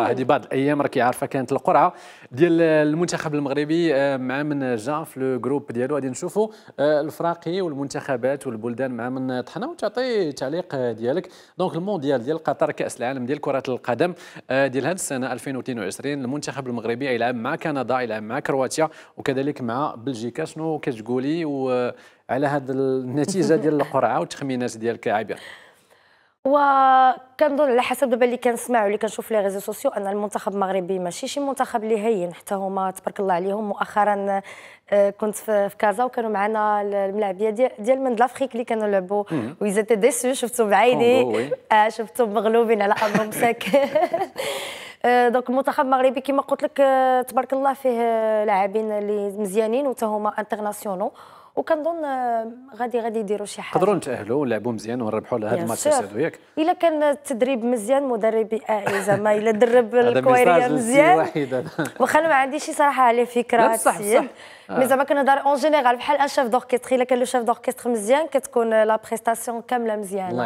هذه بعض الايام راكي عارفه كانت القرعه ديال المنتخب المغربي آه، مع من جا في لو جروب ديالو غادي نشوفوا آه، الفراقي والمنتخبات والبلدان مع من طحنا وتعطي تعليق ديالك دونك المونديال ديال قطر كاس العالم ديال كره القدم آه، ديال هذه السنه 2022 المنتخب المغربي يلعب مع كندا يلعب مع كرواتيا وكذلك مع بلجيكا شنو كتقولي وعلى هذه النتيجه ديال القرعه والتخمينات ديالك عبير وكنظن على حسب دابا اللي كنسمع واللي كنشوف لي ريزو سوسيو ان المنتخب المغربي ماشي شي منتخب اللي هين حتى هما تبارك الله عليهم مؤخرا آه، كنت في كازا وكانوا معنا الملاعبيه ديال من لافريك اللي كانوا لعبوا ويزيتي ديسو شفتهم بعيني آه، شفتهم مغلوبين على ارضهم ساكن آه، دونك المنتخب المغربي كما قلت لك تبارك الله فيه لاعبين اللي مزيانين وتا هما انترناسيونال وكنظن غادي غادي يديروا شي حاجه قدروا نتاهلوا ولعبوا مزيان ونربحوا هذا الماتش هذا ياك الا كان التدريب مزيان مدربي زعما الا درب الكويريه مزيان واخا انا ما عنديش صراحه عليه فكره صح صح آه. مي زعما كنهضر اون جينيرال بحال ان شيف دوركستر الا كان لو شيف دوركستر مزيان كتكون لا بريستاسيون كامله مزيانه